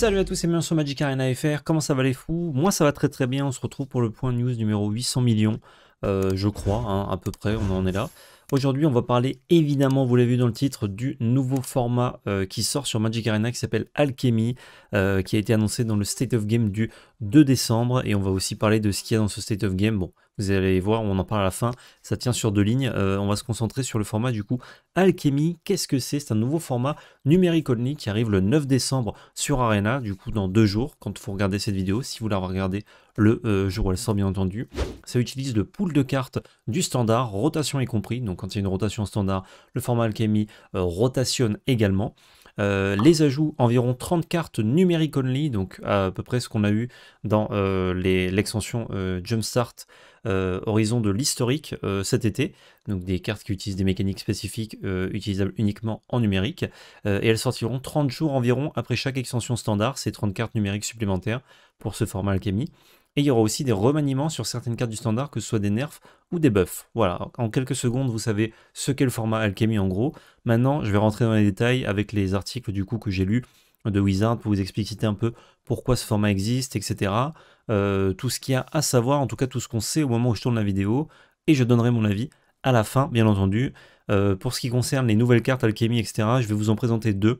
Salut à tous et bienvenue sur Magic Arena FR, comment ça va les fous Moi ça va très très bien, on se retrouve pour le point news numéro 800 millions, euh, je crois, hein, à peu près, on en est là. Aujourd'hui on va parler évidemment, vous l'avez vu dans le titre, du nouveau format euh, qui sort sur Magic Arena qui s'appelle Alchemy, euh, qui a été annoncé dans le State of Game du 2 décembre et on va aussi parler de ce qu'il y a dans ce State of Game. Bon, vous allez voir, on en parle à la fin. Ça tient sur deux lignes. Euh, on va se concentrer sur le format du coup Alchemy. Qu'est-ce que c'est C'est un nouveau format numérique only qui arrive le 9 décembre sur Arena. Du coup, dans deux jours, quand vous regardez cette vidéo, si vous la regardez le euh, jour où elle sort, bien entendu. Ça utilise le pool de cartes du standard, rotation y compris. Donc, quand il y a une rotation standard, le format Alchemy euh, rotationne également. les ajouts, environ 30 cartes numérique only, donc à peu près ce qu'on a eu dans l'extension Jumpstart euh, horizon de l'historique euh, cet été, donc des cartes qui utilisent des mécaniques spécifiques euh, utilisables uniquement en numérique, et elles sortiront 30 jours environ après chaque extension standard, ces 30 cartes numériques supplémentaires pour ce format Alchemy. Et il y aura aussi des remaniements sur certaines cartes du standard, que ce soit des nerfs ou des buffs. Voilà, en quelques secondes, vous savez ce qu'est le format Alchemy en gros. Maintenant, je vais rentrer dans les détails avec les articles du coup que j'ai lus de Wizard pour vous expliciter un peu pourquoi ce format existe, etc. Euh, tout ce qu'il y a à savoir, en tout cas tout ce qu'on sait au moment où je tourne la vidéo, et je donnerai mon avis à la fin, bien entendu. Euh, pour ce qui concerne les nouvelles cartes Alchemy, etc., je vais vous en présenter deux.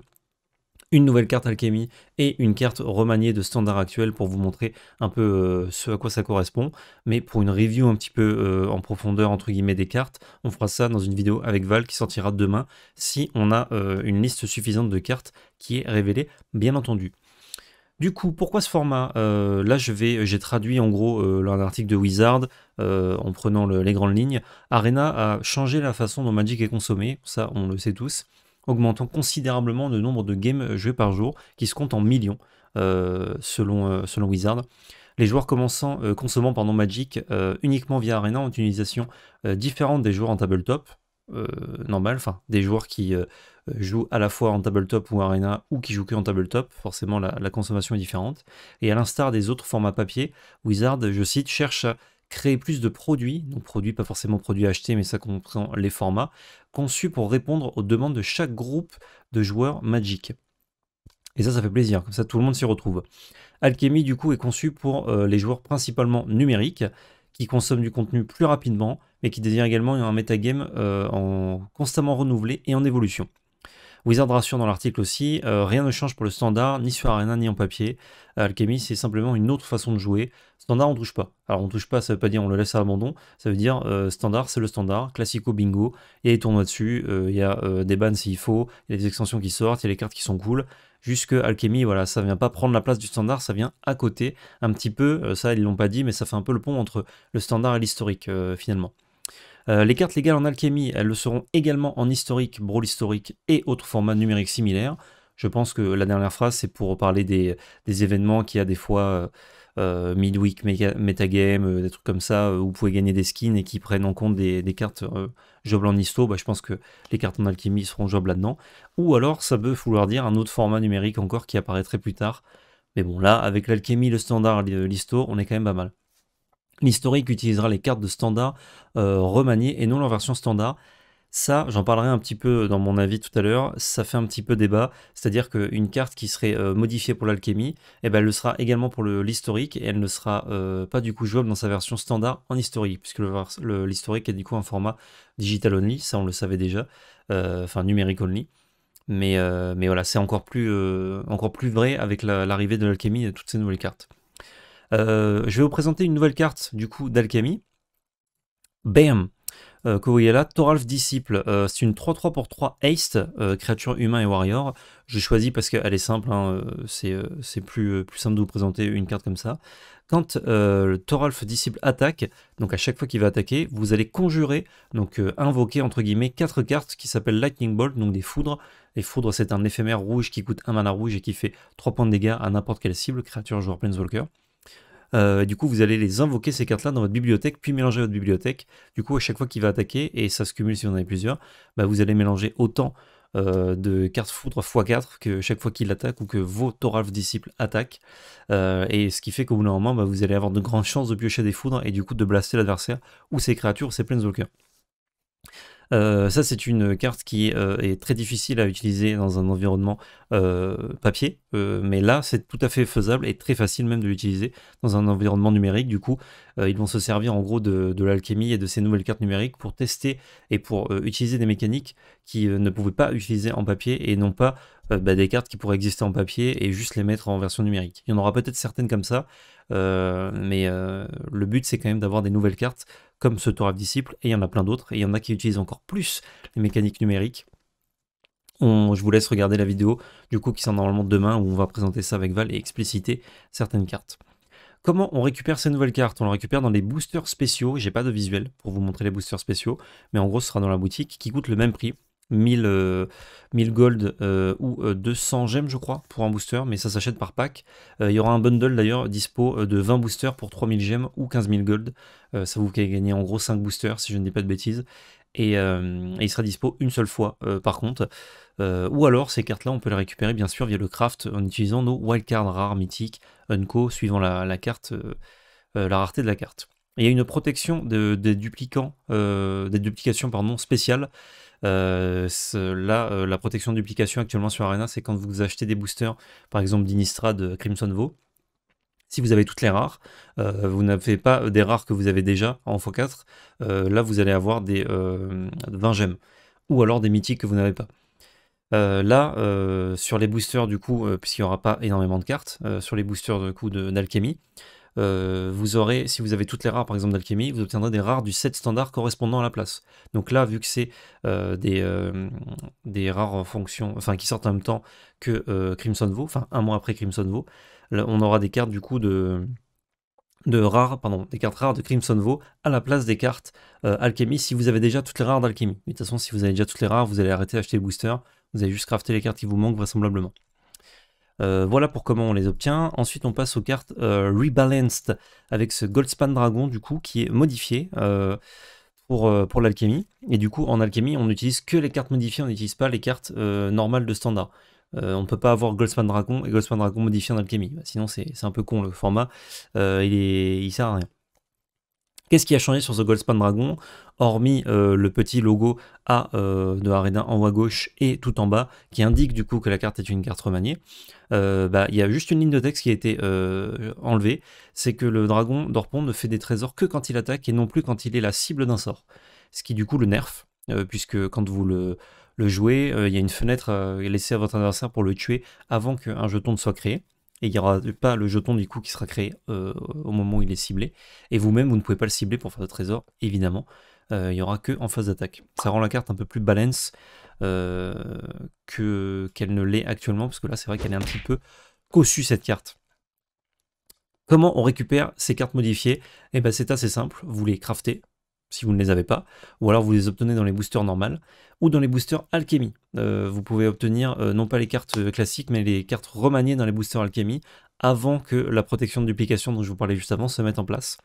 Une nouvelle carte Alchemy et une carte remaniée de standard actuel pour vous montrer un peu euh, ce à quoi ça correspond. Mais pour une review un petit peu en profondeur, entre guillemets, des cartes, on fera ça dans une vidéo avec Val qui sortira demain si on a une liste suffisante de cartes qui est révélée, bien entendu. Du coup, pourquoi ce format euh, Là, je vais, j'ai traduit en gros euh, l'article de Wizard euh, en prenant les grandes lignes. Arena a changé la façon dont Magic est consommé, ça on le sait tous, augmentant considérablement le nombre de games joués par jour, qui se compte en millions selon, selon Wizard. Les joueurs commençant, consommant pendant Magic uniquement via Arena ont une utilisation différente des joueurs en tabletop, euh, normal enfin des joueurs qui euh, jouent à la fois en tabletop ou arena ou qui jouent que en tabletop, forcément la, consommation est différente. Et à l'instar des autres formats papier, Wizard, je cite, cherche à créer plus de produits, donc produits pas forcément produits achetés, mais ça comprend les formats, conçus pour répondre aux demandes de chaque groupe de joueurs Magic. Et ça, ça fait plaisir, comme ça tout le monde s'y retrouve. Alchemy, du coup, est conçu pour euh, les joueurs principalement numériques, qui consomme du contenu plus rapidement, mais qui désire également un metagame euh, en constamment renouvelé et en évolution. Wizard rassure dans l'article aussi, euh, rien ne change pour le standard, ni sur Arena, ni en papier. Euh, Alchemy, c'est simplement une autre façon de jouer. Standard, on touche pas. Alors on touche pas, ça veut pas dire on le laisse à l'abandon, ça veut dire euh, standard, c'est le standard, classico bingo, il y a tournois dessus, il y a des bans s'il faut, il y a des extensions qui sortent, il y a les cartes qui sont cool. Jusque Alchemy, voilà, ça vient pas prendre la place du standard, ça vient à côté, un petit peu, ça ils l'ont pas dit, mais ça fait un peu le pont entre le standard et l'historique finalement. Euh, les cartes légales en alchimie, elles le seront également en historique, brawl historique et autres formats numériques similaires. Je pense que la dernière phrase, c'est pour parler des, événements qui a des fois euh, euh, midweek, metagame, des trucs comme ça, où vous pouvez gagner des skins et qui prennent en compte des, cartes jouables en histo. Bah, je pense que les cartes en alchimie seront jouables là-dedans. Ou alors, ça peut vouloir dire un autre format numérique encore qui apparaîtrait plus tard. Mais bon, là, avec l'alchimie, le standard, l'histo, on est quand même pas mal. L'historique utilisera les cartes de standard euh, remaniées et non leur version standard. Ça, j'en parlerai un petit peu dans mon avis tout à l'heure, ça fait un petit peu débat, c'est-à-dire qu'une carte qui serait euh, modifiée pour l'alchimie, eh ben, elle le sera également pour l'historique, et elle ne sera euh, pas du coup jouable dans sa version standard en historique, puisque l'historique est du coup un format digital only, ça on le savait déjà, enfin numérique only. Mais, mais voilà, c'est encore, plus, encore plus vrai avec l'arrivée de l'alchimie et de toutes ces nouvelles cartes. Euh, je vais vous présenter une nouvelle carte du coup d'alchimie. Bam euh, là, Thoralf Disciple, euh, c'est une 3-3 pour 3 Haste, euh, créature humain et warrior. Je choisis parce qu'elle est simple, hein, c'est plus, plus simple de vous présenter une carte comme ça. Quand le Disciple attaque, donc à chaque fois qu'il va attaquer, vous allez conjurer, donc invoquer entre guillemets, 4 cartes qui s'appellent Lightning Bolt, donc des foudres. Les foudres, c'est un éphémère rouge qui coûte un mana rouge et qui fait 3 points de dégâts à n'importe quelle cible, créature, joueur, planeswalker. Euh, du coup, vous allez les invoquer ces cartes-là dans votre bibliothèque, puis mélanger votre bibliothèque. Du coup, à chaque fois qu'il va attaquer, et ça se cumule si vous en avez plusieurs, bah, vous allez mélanger autant euh, de cartes foudre x4 que chaque fois qu'il attaque ou que vos Thoralf disciples attaquent. Euh, et ce qui fait qu'au bout d'un moment, bah, vous allez avoir de grandes chances de piocher des foudres et du coup de blaster l'adversaire ou ses créatures, ses planeswalkers. Euh, ça, c'est une carte qui euh, est très difficile à utiliser dans un environnement euh, papier, mais là, c'est tout à fait faisable et très facile même de l'utiliser dans un environnement numérique. Du coup, ils vont se servir en gros de, de l'alchimie et de ces nouvelles cartes numériques pour tester et pour utiliser des mécaniques qui ne pouvaient pas utiliser en papier et non pas des cartes qui pourraient exister en papier et juste les mettre en version numérique. Il y en aura peut-être certaines comme ça, euh, mais euh, le but c'est quand même d'avoir des nouvelles cartes comme ce Tour Disciple, et il y en a plein d'autres, et il y en a qui utilisent encore plus les mécaniques numériques. je vous laisse regarder la vidéo du coup qui sera normalement demain où on va présenter ça avec Val et expliciter certaines cartes. Comment on récupère ces nouvelles cartes On les récupère dans les boosters spéciaux. J'ai pas de visuel pour vous montrer les boosters spéciaux, mais en gros ce sera dans la boutique qui coûte le même prix. 1000, euh, gold euh, ou 200 euh, gemmes, je crois, pour un booster, mais ça s'achète par pack. Il y aura un bundle d'ailleurs dispo de 20 boosters pour 3000 gemmes ou 15000 gold. ça vous fait gagner en gros 5 boosters, si je ne dis pas de bêtises. Et, il sera dispo une seule fois par contre. ou alors ces cartes-là, on peut les récupérer bien sûr via le craft en utilisant nos wildcards rares, mythiques, unco, suivant la, carte, la rareté de la carte. il y a une protection des duplicants, des duplications pardon, spéciales euh, là, euh, la protection de duplication actuellement sur Arena, c'est quand vous achetez des boosters, par exemple de Crimson Vaux. Si vous avez toutes les rares, euh, vous n'avez pas des rares que vous avez déjà en f 4 là vous allez avoir des 20 gemmes, ou alors des mythiques que vous n'avez pas. là, sur les boosters, du coup, puisqu'il n'y aura pas énormément de cartes, sur les boosters du coup d'alchimie, euh, vous aurez, si vous avez toutes les rares par exemple d'alchimie, vous obtiendrez des rares du set standard correspondant à la place. Donc là, vu que c'est euh, des, euh, des rares fonctions, enfin qui sortent en même temps que Crimson Vow, enfin un mois après Crimson Vow, on aura des cartes du coup de de rares, pardon, des cartes rares de Crimson Vow à la place des cartes alchimie. si vous avez déjà toutes les rares d'alchimie, De toute façon, si vous avez déjà toutes les rares, vous allez arrêter d'acheter les boosters, vous allez juste crafter les cartes qui vous manquent vraisemblablement. Euh, voilà pour comment on les obtient. Ensuite, on passe aux cartes euh, Rebalanced avec ce Goldspan Dragon, du coup, qui est modifié euh, pour, pour l'alchimie. Et du coup, en alchimie, on n'utilise que les cartes modifiées, on n'utilise pas les cartes normales de standard. on ne peut pas avoir Goldspan Dragon et Goldspan Dragon modifié en alchimie. Sinon, c'est un peu con le format. il, est, il sert à rien. Qu'est-ce qui a changé sur The Goldspan Dragon Hormis euh, le petit logo A euh, de Hareda en haut à gauche et tout en bas, qui indique du coup que la carte est une carte remaniée, euh, bah, il y a juste une ligne de texte qui a été enlevée, c'est que le dragon d'Orpon ne fait des trésors que quand il attaque et non plus quand il est la cible d'un sort. Ce qui du coup le nerf, puisque quand vous le, le jouez, il y a une fenêtre laissée à votre adversaire pour le tuer avant qu'un jeton ne soit créé et il n'y aura pas le jeton du coup qui sera créé euh, au moment où il est ciblé. Et vous-même, vous ne pouvez pas le cibler pour faire de trésor, évidemment. Euh, il n'y aura que en phase d'attaque. Ça rend la carte un peu plus balance euh, que qu'elle ne l'est actuellement, parce que là, c'est vrai qu'elle est un petit peu cossue cette carte. Comment on récupère ces cartes modifiées Eh ben c'est assez simple, vous les craftez, si vous ne les avez pas, ou alors vous les obtenez dans les boosters normales, ou dans les boosters alchimie. Euh, vous pouvez obtenir euh, non pas les cartes euh, classiques, mais les cartes remaniées dans les boosters alchimie, avant que la protection de duplication dont je vous parlais juste avant se mette en place.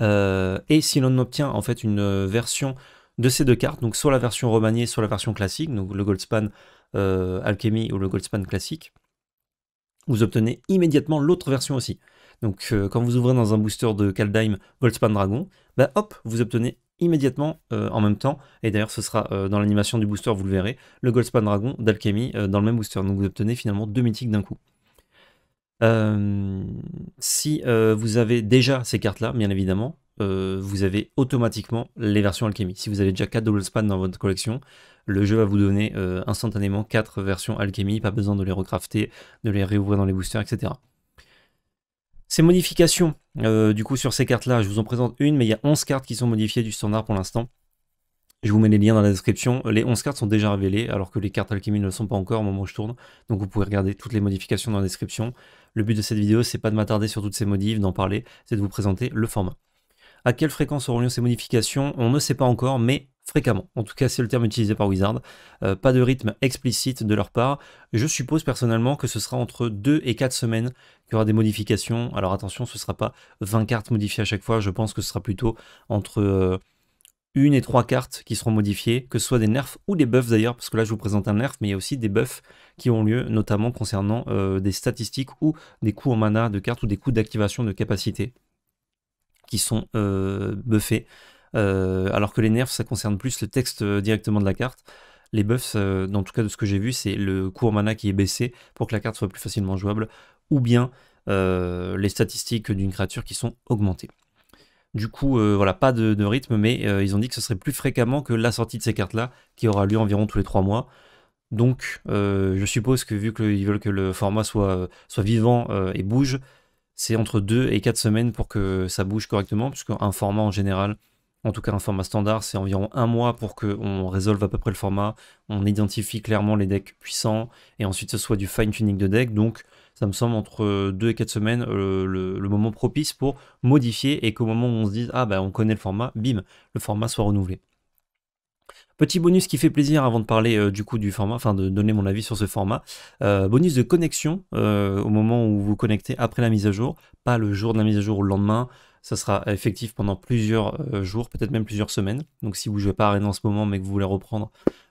et si l'on obtient en fait une version de ces deux cartes, donc soit la version remaniée, soit la version classique, donc le Goldspan Alchemy ou le Goldspan classique, vous obtenez immédiatement l'autre version aussi. Donc euh, quand vous ouvrez dans un booster de Kaldheim Goldspan Dragon, bah hop, vous obtenez immédiatement euh, en même temps, et d'ailleurs ce sera euh, dans l'animation du booster, vous le verrez, le Goldspan Dragon d'Alchemy dans le même booster. Donc vous obtenez finalement deux mythiques d'un coup. si vous avez déjà ces cartes-là, bien évidemment, vous avez automatiquement les versions Alchemy. Si vous avez déjà 4 Goldspan dans votre collection, le jeu va vous donner instantanément 4 versions Alchemy, pas besoin de les recrafter, de les réouvrir dans les boosters, etc. Ces modifications, euh, du coup, sur ces cartes-là, je vous en présente une, mais il y a 11 cartes qui sont modifiées du standard pour l'instant. Je vous mets les liens dans la description. Les 11 cartes sont déjà révélées, alors que les cartes alchimie ne le sont pas encore au moment où je tourne. Donc vous pouvez regarder toutes les modifications dans la description. Le but de cette vidéo, c'est pas de m'attarder sur toutes ces modifs, d'en parler, c'est de vous présenter le format. À quelle fréquence auront lieu ces modifications On ne sait pas encore, mais fréquemment. En tout cas, c'est le terme utilisé par Wizard. Euh, pas de rythme explicite de leur part. Je suppose personnellement que ce sera entre 2 et 4 semaines qu'il y aura des modifications. Alors attention, ce ne sera pas 20 cartes modifiées à chaque fois. Je pense que ce sera plutôt entre... 1 euh, une et trois cartes qui seront modifiées, que ce soit des nerfs ou des buffs d'ailleurs, parce que là je vous présente un nerf, mais il y a aussi des buffs qui ont lieu, notamment concernant euh, des statistiques ou des coûts en mana de cartes ou des coûts d'activation de capacité qui sont buffés euh, alors que les nerfs, ça concerne plus le texte euh, directement de la carte. Les buffs, euh, dans tout cas de ce que j'ai vu, c'est le coût en mana qui est baissé pour que la carte soit plus facilement jouable, ou bien les statistiques d'une créature qui sont augmentées. Du coup, voilà, pas de, rythme, mais ils ont dit que ce serait plus fréquemment que la sortie de ces cartes-là, qui aura lieu environ tous les 3 mois. Donc, je suppose que vu qu'ils veulent que le format soit, soit vivant et bouge, c'est entre 2 et 4 semaines pour que ça bouge correctement, un format en général, en tout cas un format standard, c'est environ un mois pour qu'on résolve à peu près le format, on identifie clairement les decks puissants, et ensuite ce soit du fine-tuning de deck, donc ça me semble entre 2 et 4 semaines euh, le, moment propice pour modifier, et qu'au moment où on se dise « Ah bah on connaît le format », bim, le format soit renouvelé. Petit bonus qui fait plaisir avant de parler euh, du coup du format, enfin de donner mon avis sur ce format. Euh, bonus de connexion au moment où vous connectez après la mise à jour, pas le jour de la mise à jour ou le lendemain. Ça sera effectif pendant plusieurs euh, jours, peut-être même plusieurs semaines. Donc si vous ne jouez pas à Arena en ce moment, mais que vous voulez reprendre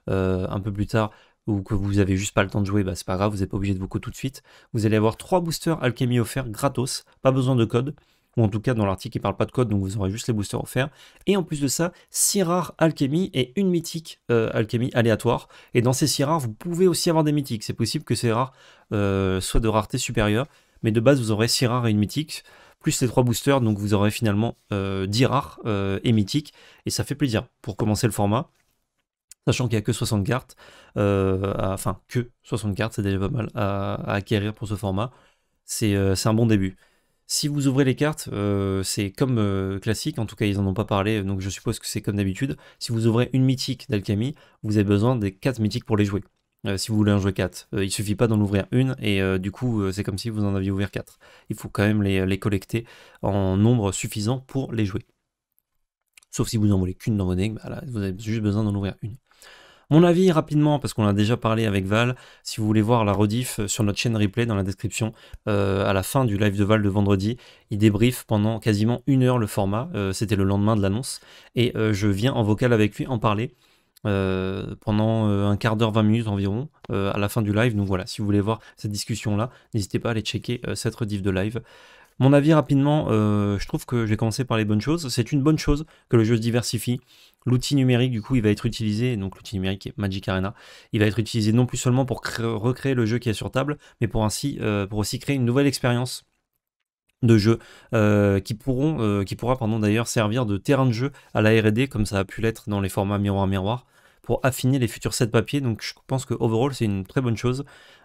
euh, un peu plus tard, ou que vous n'avez juste pas le temps de jouer, bah, c'est pas grave, vous n'êtes pas obligé de vous tout de suite. Vous allez avoir trois boosters Alchemy offerts gratos, pas besoin de code, ou en tout cas dans l'article il ne parle pas de code, donc vous aurez juste les boosters offerts. Et en plus de ça, 6 rares Alchemy et une mythique euh, Alchemy aléatoire. Et dans ces 6 rares, vous pouvez aussi avoir des mythiques. C'est possible que ces rares euh, soient de rareté supérieure, mais de base vous aurez 6 rares et une mythique plus les trois boosters, donc vous aurez finalement 10 euh, rares euh, et mythiques, et ça fait plaisir pour commencer le format sachant qu'il n'y a que 60 cartes, euh, enfin que 60 cartes, c'est déjà pas mal à, acquérir pour ce format. C'est un bon début. Si vous ouvrez les cartes, c'est comme classique, en tout cas ils n'en ont pas parlé, donc je suppose que c'est comme d'habitude. Si vous ouvrez une mythique d'alchimie, vous avez besoin des 4 mythiques pour les jouer. Euh, si vous voulez en jouer 4. il euh, il suffit pas d'en ouvrir une et euh, du coup c'est comme si vous en aviez ouvert 4. Il faut quand même les, collecter en nombre suffisant pour les jouer. Sauf si vous n'en voulez qu'une dans vos bah vous avez juste besoin d'en ouvrir une. Mon avis rapidement, parce qu'on a déjà parlé avec Val, si vous voulez voir la rediff sur notre chaîne replay dans la description, à la fin du live de Val de vendredi, il débriefe pendant quasiment une heure le format, c'était le lendemain de l'annonce, et je viens en vocal avec lui en parler. Euh, pendant euh, un quart d'heure, 20 minutes environ, euh, à la fin du live. Donc voilà, si vous voulez voir cette discussion-là, n'hésitez pas à aller checker cette rediff de live. Mon avis rapidement, je trouve que j'ai commencé par les bonnes choses. C'est une bonne chose que le jeu se diversifie. L'outil numérique, du coup, il va être utilisé, donc l'outil numérique est Magic Arena, il va être utilisé non plus seulement pour recréer le jeu qui est sur table, mais pour, ainsi, pour aussi créer une nouvelle expérience de jeu qui pourront qui pourra d'ailleurs servir de terrain de jeu à la R&D comme ça a pu l'être dans les formats miroir miroir pour affiner les futurs sets papier. Donc je pense que overall c'est une très bonne chose.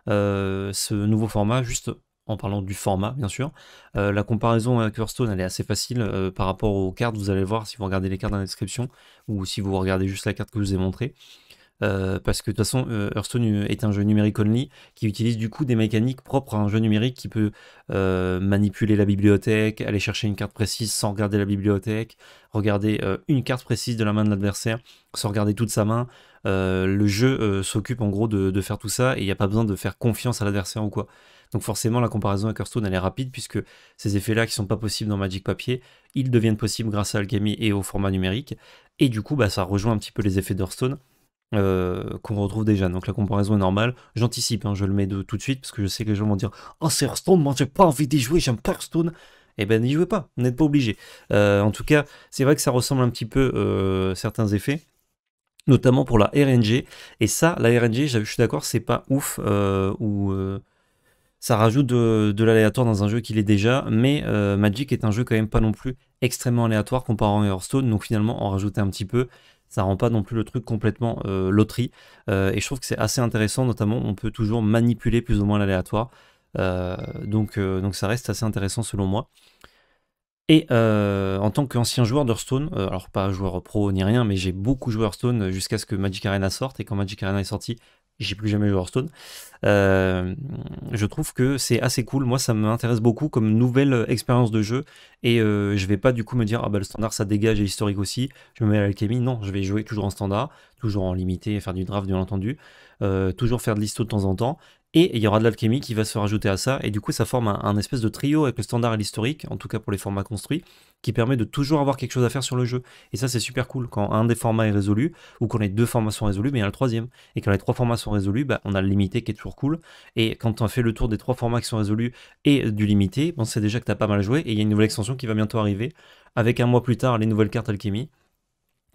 Euh, ce nouveau format, juste en parlant du format bien sûr. Euh, la comparaison avec Hearthstone elle est assez facile euh, par rapport aux cartes. Vous allez voir si vous regardez les cartes dans la description ou si vous regardez juste la carte que je vous ai montrée. Euh, parce que de toute façon, euh, Hearthstone euh, est un jeu numérique only qui utilise du coup des mécaniques propres à un jeu numérique qui peut manipuler la bibliothèque, aller chercher une carte précise sans regarder la bibliothèque, regarder une carte précise de la main de l'adversaire sans regarder toute sa main. le jeu s'occupe en gros de, faire tout ça et il n'y a pas besoin de faire confiance à l'adversaire ou quoi. Donc forcément, la comparaison avec Hearthstone, elle est rapide, puisque ces effets-là qui sont pas possibles dans Magic Papier, ils deviennent possibles grâce à Alchemy et au format numérique. Et du coup, bah, ça rejoint un petit peu les effets d'Hearthstone. Euh, qu'on retrouve déjà. Donc la comparaison est normale. J'anticipe, hein, je le mets de, tout de suite parce que je sais que les gens vont dire oh, c'est Hearthstone, moi j'ai pas envie d'y jouer, j'aime pas Hearthstone. Eh ben n'y jouez pas, vous n'êtes pas obligé. Euh, en tout cas, c'est vrai que ça ressemble un petit peu euh, certains effets notamment pour la RNG et ça la RNG je suis d'accord c'est pas ouf euh, ou ça rajoute de, l'aléatoire dans un jeu qui l'est déjà, mais Magic est un jeu quand même pas non plus extrêmement aléatoire comparant à Hearthstone, donc finalement en rajouter un petit peu, ça rend pas non plus le truc complètement euh, loterie. Euh, et je trouve que c'est assez intéressant, notamment on peut toujours manipuler plus ou moins l'aléatoire. Euh, donc, donc ça reste assez intéressant selon moi. Et en tant qu'ancien joueur d'Hearthstone, alors pas joueur pro ni rien, mais j'ai beaucoup joué Hearthstone jusqu'à ce que Magic Arena sorte. Et quand Magic Arena est sorti, j'ai plus jamais eu Hearthstone. Euh, je trouve que c'est assez cool. Moi, ça m'intéresse beaucoup comme nouvelle expérience de jeu. Et euh, je vais pas du coup me dire, ah bah le standard ça dégage et historique aussi. Je me mets à l'alchimie. Non, je vais jouer toujours en standard, toujours en limité, faire du draft bien entendu. Euh, toujours faire de l'histoire de temps en temps, et il y aura de l'alchimie qui va se rajouter à ça, et du coup ça forme un, espèce de trio avec le standard et l'historique, en tout cas pour les formats construits, qui permet de toujours avoir quelque chose à faire sur le jeu. Et ça c'est super cool quand un des formats est résolu, ou quand les deux formats sont résolus, mais il y a le troisième. Et quand les trois formats sont résolus, bah, on a le limité qui est toujours cool, et quand on fait le tour des trois formats qui sont résolus et du limité, on sait déjà que tu t'as pas mal joué, et il y a une nouvelle extension qui va bientôt arriver, avec un mois plus tard les nouvelles cartes alchimie.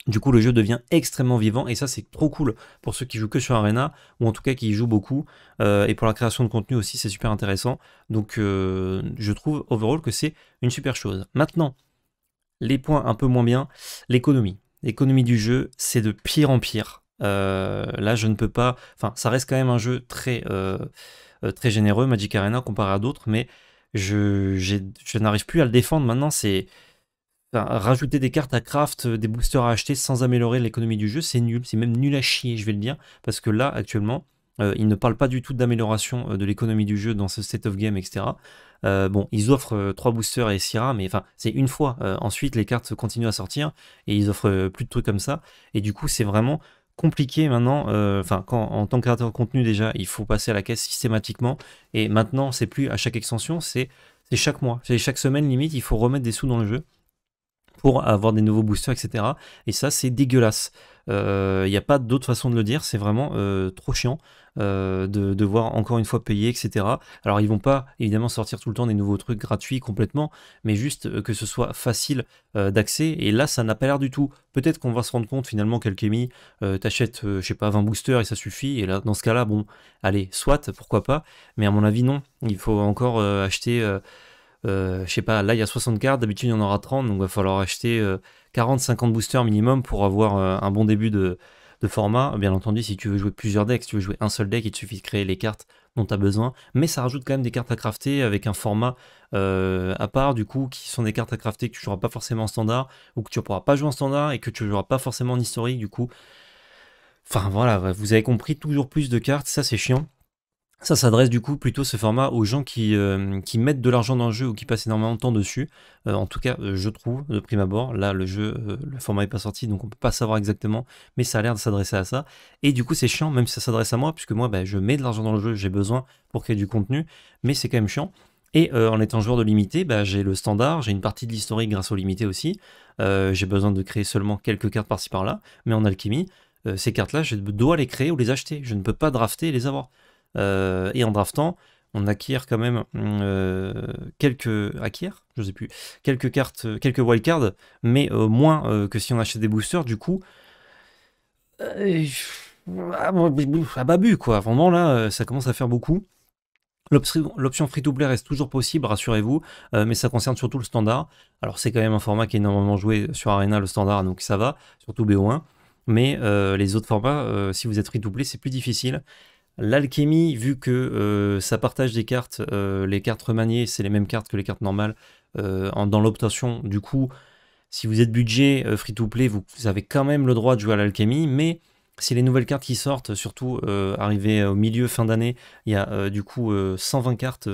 Du coup, le jeu devient extrêmement vivant et ça, c'est trop cool pour ceux qui jouent que sur Arena ou en tout cas qui y jouent beaucoup. Euh, et pour la création de contenu aussi, c'est super intéressant. Donc, euh, je trouve overall que c'est une super chose. Maintenant, les points un peu moins bien, l'économie. L'économie du jeu, c'est de pire en pire. Euh, là, je ne peux pas. Enfin, ça reste quand même un jeu très, très généreux, Magic Arena, comparé à d'autres, mais je, je n'arrive plus à le défendre maintenant. C'est rajouter des cartes à craft, euh, des boosters à acheter sans améliorer l'économie du jeu, c'est nul. C'est même nul à chier, je vais le dire. Parce que là, actuellement, euh, ils ne parlent pas du tout d'amélioration euh, de l'économie du jeu dans ce state of game, etc. bon, ils offrent 3 boosters et rats, mais enfin, c'est une fois. ensuite, les cartes continuent à sortir et ils offrent plus de trucs comme ça. Et du coup, c'est vraiment compliqué maintenant. Enfin, quand en tant que créateur de contenu, déjà, il faut passer à la caisse systématiquement. Et maintenant, c'est plus à chaque extension, c'est chaque mois. C'est chaque semaine, limite, il faut remettre des sous dans le jeu pour avoir des nouveaux boosters, etc. Et ça, c'est dégueulasse. Il euh, n'y a pas d'autre façon de le dire, c'est vraiment euh, trop chiant euh, de devoir encore une fois payer, etc. Alors ils vont pas évidemment sortir tout le temps des nouveaux trucs gratuits complètement, mais juste que ce soit facile d'accès. Et là, ça n'a pas l'air du tout. Peut-être qu'on va se rendre compte finalement qu'Alchemy, t'achètes, je sais pas, 20 boosters et ça suffit. Et là, dans ce cas-là, bon, allez, soit, pourquoi pas. Mais à mon avis, non. Il faut encore acheter... Euh, je sais pas, là il y a 60 cartes, d'habitude il y en aura 30, donc il va falloir acheter 40-50 euh, boosters minimum pour avoir euh, un bon début de, format. Bien entendu, si tu veux jouer plusieurs decks, si tu veux jouer un seul deck, il te suffit de créer les cartes dont tu as besoin. Mais ça rajoute quand même des cartes à crafter avec un format à part, du coup, qui sont des cartes à crafter que tu joueras pas forcément en standard, ou que tu ne pourras pas jouer en standard, et que tu ne joueras pas forcément en historique, du coup. Enfin voilà, vous avez compris, toujours plus de cartes, ça c'est chiant. Ça s'adresse du coup plutôt ce format aux gens qui, euh, qui mettent de l'argent dans le jeu ou qui passent énormément de temps dessus. Euh, en tout cas, euh, je trouve, de prime abord, là le jeu, le format n'est pas sorti, donc on peut pas savoir exactement, mais ça a l'air de s'adresser à ça. Et du coup, c'est chiant, même si ça s'adresse à moi, puisque moi, bah, je mets de l'argent dans le jeu, j'ai besoin pour créer du contenu, mais c'est quand même chiant. Et en étant joueur de limité, bah, j'ai le standard, j'ai une partie de l'historique grâce au limité aussi. j'ai besoin de créer seulement quelques cartes par-ci par-là, mais en alchimie, ces cartes-là, je dois les créer ou les acheter. Je ne peux pas drafter et les avoir. Euh, et en draftant, on acquiert quand même mm, euh, quelques acquiert, je sais plus, quelques cartes, euh, quelques wildcards, mais moins que si on achète des boosters. Du coup, ah, à babu quoi. Vraiment là, ça commence à faire beaucoup. L'option free-to-play reste toujours possible, rassurez-vous, mais ça concerne surtout le standard. Alors c'est quand même un format qui est énormément joué sur Arena, le standard, donc ça va, surtout BO1. Mais les autres formats, si vous êtes free-to-play, c'est plus difficile. L'alchimie, vu que euh, ça partage des cartes, euh, les cartes remaniées, c'est les mêmes cartes que les cartes normales euh, dans l'obtention. Du coup, si vous êtes budget free-to-play, vous, avez quand même le droit de jouer à l'alchimie, mais si les nouvelles cartes qui sortent, surtout arrivées au milieu, fin d'année, il y a du coup 120 cartes,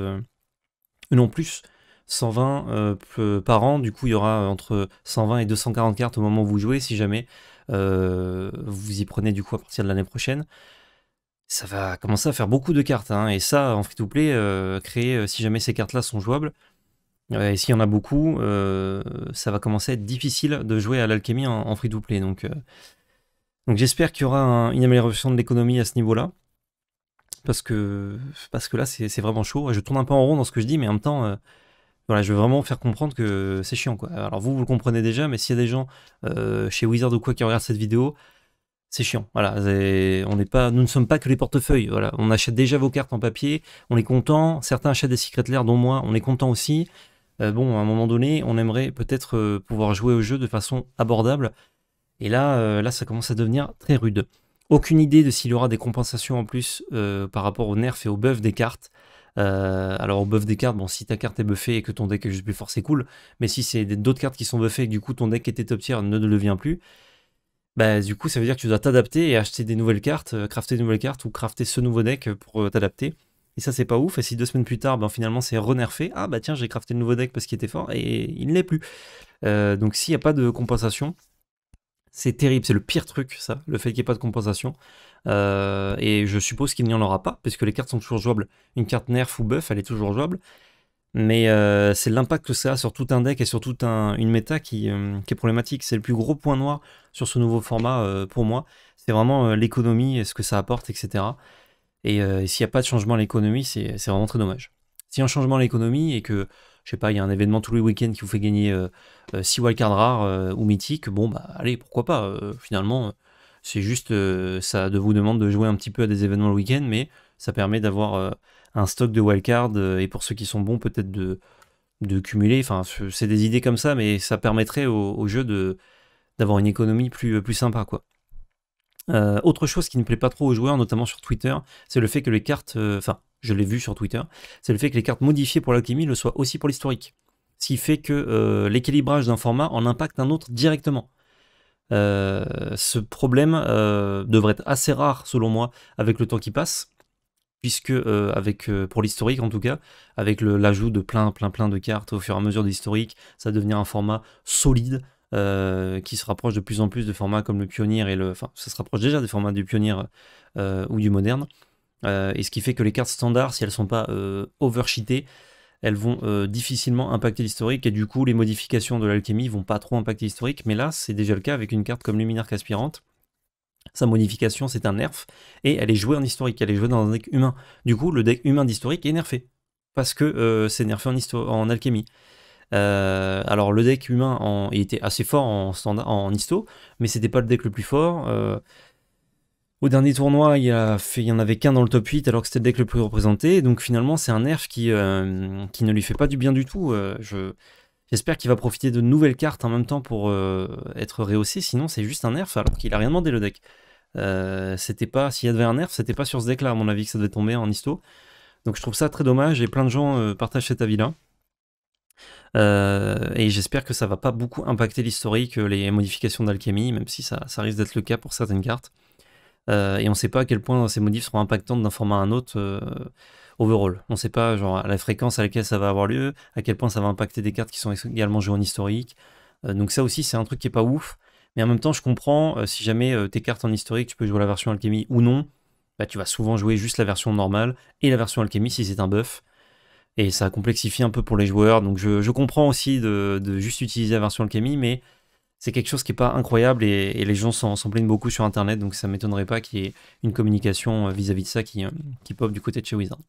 non plus, 120 par an. Du coup, il y aura entre 120 et 240 cartes au moment où vous jouez, si jamais vous y prenez du coup à partir de l'année prochaine ça va commencer à faire beaucoup de cartes. Hein. et ça, en free-to-play, euh, créer, euh, si jamais ces cartes-là sont jouables, euh, et s'il y en a beaucoup, ça va commencer à être difficile de jouer à l'alchimie en, free-to-play. Donc, donc j'espère qu'il y aura une amélioration de l'économie à ce niveau-là. Parce que, parce que là, c'est vraiment chaud. Je tourne un peu en rond dans ce que je dis, mais en même temps, voilà, je veux vraiment faire comprendre que c'est chiant quoi. Alors vous, vous le comprenez déjà, mais s'il y a des gens chez Wizard ou quoi qui regardent cette vidéo, c'est chiant. Voilà, on pas, nous ne sommes pas que les portefeuilles. Voilà, on achète déjà vos cartes en papier, on est content. Certains achètent des de lair, dont moi, on est content aussi. Euh, bon, à un moment donné, on aimerait peut-être euh, pouvoir jouer au jeu de façon abordable. Et là, euh, là, ça commence à devenir très rude. Aucune idée de s'il y aura des compensations en plus par rapport au nerf et au buff des cartes. alors au buff des cartes, bon si ta carte est buffée et que ton deck est juste plus fort, c'est cool. Mais si c'est d'autres cartes qui sont buffées et que du coup ton deck était top tier ne le devient plus, bah, du coup, ça veut dire que tu dois t'adapter et acheter des nouvelles cartes, euh, crafter des nouvelles cartes ou crafter ce nouveau deck euh, pour euh, t'adapter. Et ça, c'est pas ouf. Et si deux semaines plus tard, ben, finalement, c'est renerfé, ah bah tiens, j'ai crafté le nouveau deck parce qu'il était fort et il ne l'est plus. donc, s'il n'y a pas de compensation, c'est terrible. C'est le pire truc, ça, le fait qu'il n'y ait pas de compensation. et je suppose qu'il n'y en aura pas, puisque les cartes sont toujours jouables. Une carte nerf ou buff, elle est toujours jouable. Mais euh, c'est l'impact que ça a sur tout un deck et sur toute une méta euh, qui, est problématique. C'est le plus gros point noir sur ce nouveau format euh, pour moi. C'est vraiment l'économie et ce que ça apporte, etc. Et, s'il n'y a pas de changement à l'économie, c'est vraiment très dommage. S'il y a un changement à l'économie et que, je sais pas, il y a un événement tous les week-ends qui vous fait gagner 6 wildcards rares ou mythiques, bon, bah allez, pourquoi pas Finalement, c'est juste, ça de vous demande de jouer un petit peu à des événements le week-end, mais ça permet d'avoir un stock de wildcards, euh, et pour ceux qui sont bons peut-être de, de cumuler. Enfin, c'est des idées comme ça, mais ça permettrait au, jeu de d'avoir une économie plus, euh, plus sympa quoi. Euh, autre chose qui ne plaît pas trop aux joueurs, notamment sur Twitter, c'est le fait que les cartes, enfin, je l'ai vu sur Twitter, c'est le fait que les cartes modifiées pour l'alchimie le soient aussi pour l'historique. Ce qui fait que l'équilibrage d'un format en impacte un autre directement. ce problème devrait être assez rare selon moi avec le temps qui passe, puisque euh, avec euh, pour l'historique en tout cas, avec l'ajout de plein plein plein de cartes au fur et à mesure de l'historique, ça devenir un format solide euh, qui se rapproche de plus en plus de formats comme le pionnier et le, enfin ça se rapproche déjà des formats du pionnier ou du moderne, et ce qui fait que les cartes standards, si elles ne sont pas overcheatées, elles vont difficilement impacter l'historique et du coup les modifications de l'alchimie vont pas trop impacter l'historique, mais là c'est déjà le cas avec une carte comme Luminaire Caspirante, sa modification, c'est un nerf, et elle est jouée en historique, elle est jouée dans un deck humain. Du coup, le deck humain d'historique est nerfé, parce que euh, c'est nerfé en, en alchimie. Euh, alors le deck humain en, il était assez fort en, en histo, mais c'était pas le deck le plus fort. Euh. au dernier tournoi, il, a il y en avait qu'un dans le top 8 alors que c'était le deck le plus représenté. Donc finalement, c'est un nerf qui, qui ne lui fait pas du bien du tout. je, J'espère qu'il va profiter de nouvelles cartes en même temps pour euh, être rehaussé, sinon c'est juste un nerf alors qu'il a rien demandé le deck. Euh, s'il y avait un nerf, c'était pas sur ce deck là à mon avis que ça devait tomber en histo. Donc je trouve ça très dommage et plein de gens euh, partagent cet avis là. et j'espère que ça va pas beaucoup impacter l'historique, les modifications d'alchimie, même si ça, ça risque d'être le cas pour certaines cartes. et on sait pas à quel point ces modifs seront impactantes d'un format à un autre overall. On ne sait pas genre la fréquence à laquelle ça va avoir lieu, à quel point ça va impacter des cartes qui sont également jouées en historique. Euh, donc ça aussi c'est un truc qui est pas ouf. Mais en même temps je comprends euh, si jamais euh, tes cartes en historique tu peux jouer la version alchimie ou non. Bah, tu vas souvent jouer juste la version normale et la version alchimie si c'est un buff. Et ça complexifie un peu pour les joueurs. Donc je, comprends aussi de, juste utiliser la version alchimie, mais c'est quelque chose qui n'est pas incroyable et, les gens s'en plaignent beaucoup sur Internet, donc ça m'étonnerait pas qu'il y ait une communication vis-à-vis de ça qui, qui pop du côté de chez Wizard.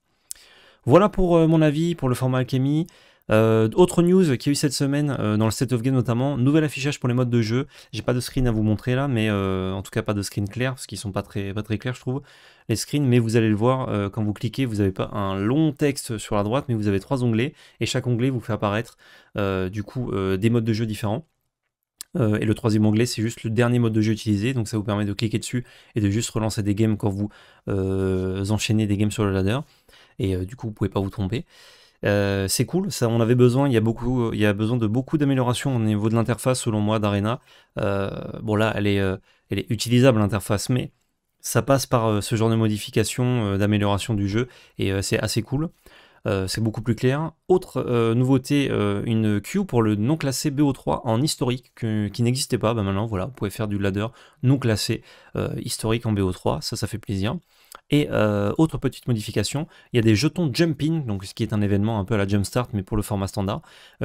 Voilà pour euh, mon avis pour le format Alchemy. Euh, autre news qui a eu cette semaine euh, dans le set of game notamment, nouvel affichage pour les modes de jeu. J'ai pas de screen à vous montrer là, mais en tout cas pas de screen clair parce qu'ils sont pas très pas très clairs je trouve les screens, mais vous allez le voir quand vous cliquez, vous n'avez pas un long texte sur la droite, mais vous avez trois onglets et chaque onglet vous fait apparaître du coup des modes de jeu différents. Euh, et le troisième onglet, c'est juste le dernier mode de jeu utilisé. Donc ça vous permet de cliquer dessus et de juste relancer des games quand vous euh, enchaînez des games sur le ladder. Et euh, du coup, vous ne pouvez pas vous tromper. c'est cool, ça, on avait besoin, il y a, beaucoup, il y a besoin de beaucoup d'améliorations au niveau de l'interface selon moi d'Arena. bon là, elle est, elle est utilisable l'interface, mais ça passe par ce genre de modification, d'amélioration du jeu, et c'est assez cool. Euh, c'est beaucoup plus clair. Autre euh, nouveauté, euh, une queue pour le non classé BO3 en historique qui n'existait pas. Ben maintenant, voilà, vous pouvez faire du ladder non classé historique en BO3, ça, ça fait plaisir. Et autre petite modification, il y a des jetons jumping, donc ce qui est un événement un peu à la jumpstart, mais pour le format standard,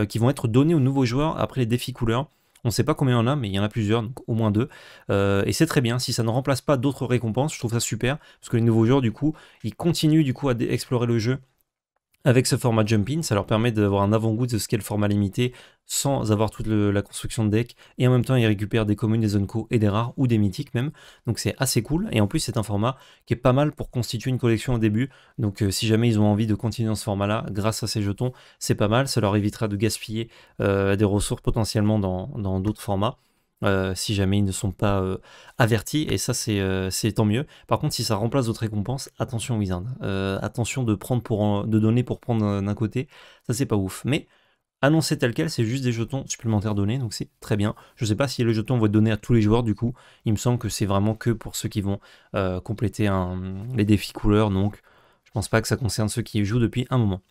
qui vont être donnés aux nouveaux joueurs après les défis couleurs. On ne sait pas combien il y en a, mais il y en a plusieurs, au moins deux. et c'est très bien. Si ça ne remplace pas d'autres récompenses, je trouve ça super. Parce que les nouveaux joueurs, du coup, ils continuent du coup à explorer le jeu avec ce format Jumping, ça leur permet d'avoir un avant-goût de ce qu'est le format limité sans avoir toute la construction de deck. Et en même temps, ils récupèrent des communes, des zones co et des rares ou des mythiques même. Donc c'est assez cool. Et en plus, c'est un format qui est pas mal pour constituer une collection au début. Donc euh, si jamais ils ont envie de continuer dans ce format-là, grâce à ces jetons, c'est pas mal. Ça leur évitera de gaspiller euh, des ressources potentiellement dans d'autres formats. Euh, si jamais ils ne sont pas euh, avertis, et ça euh, c'est tant mieux. Par contre, si ça remplace d'autres récompenses, attention Wizard, attention de prendre pour de donner pour prendre d'un côté, ça c'est pas ouf. Mais annoncé tel quel, c'est juste des jetons supplémentaires donnés, donc c'est très bien. Je sais pas si le jeton va être donné à tous les joueurs du coup, il me semble que c'est vraiment que pour ceux qui vont compléter les défis couleurs, donc je pense pas que ça concerne ceux qui jouent depuis un moment.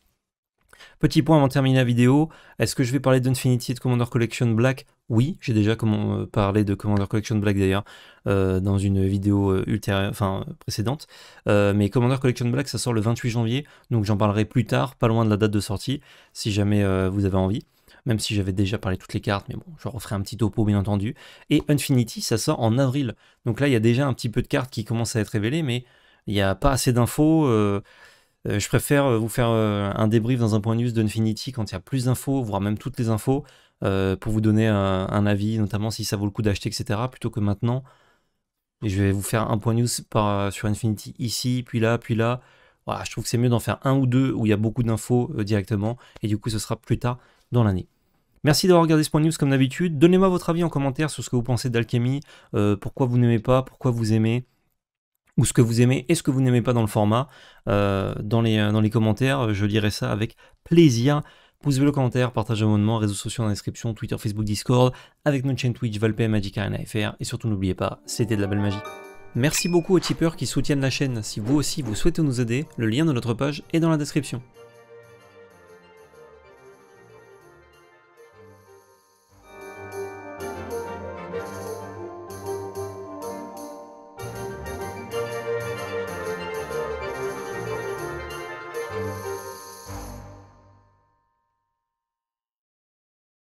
Petit point avant de terminer la vidéo, est-ce que je vais parler d'Infinity et de Commander Collection Black Oui, j'ai déjà euh, parlé de Commander Collection Black d'ailleurs euh, dans une vidéo euh, ultérieure, enfin, précédente. mais Commander Collection Black, ça sort le 28 janvier, donc j'en parlerai plus tard, pas loin de la date de sortie, si jamais vous avez envie. Même si j'avais déjà parlé toutes les cartes, mais bon, je referai un petit topo bien entendu. Et Infinity, ça sort en avril. Donc là, il y a déjà un petit peu de cartes qui commencent à être révélées, mais il n'y a pas assez d'infos euh, je préfère euh, vous faire euh, un débrief dans un point de news d'Infinity quand il y a plus d'infos, voire même toutes les infos, pour vous donner un, avis, notamment si ça vaut le coup d'acheter, etc., plutôt que maintenant. je vais vous faire un point news sur Infinity ici, puis là, puis là. je trouve que c'est mieux d'en faire un ou deux où il y a beaucoup d'infos directement, et du coup ce sera plus tard dans l'année. Merci d'avoir regardé ce point news comme d'habitude. Donnez-moi votre avis en commentaire sur ce que vous pensez d'Alchemy, pourquoi vous n'aimez pas, pourquoi vous aimez ou ce que vous aimez et ce que vous n'aimez pas dans le format euh, dans, les, euh, dans les commentaires. Euh, je lirai ça avec plaisir. Pouce bleu, commentaire, partage abonnement, réseaux sociaux dans description, Twitter, Facebook, Discord, avec notre chaîne Twitch, Valpé, Magic Arena FR. Et surtout, n'oubliez pas, c'était de la belle magie. Merci beaucoup aux tipeurs qui soutiennent la chaîne. Si vous aussi vous souhaitez nous aider, le lien de notre page est dans la description.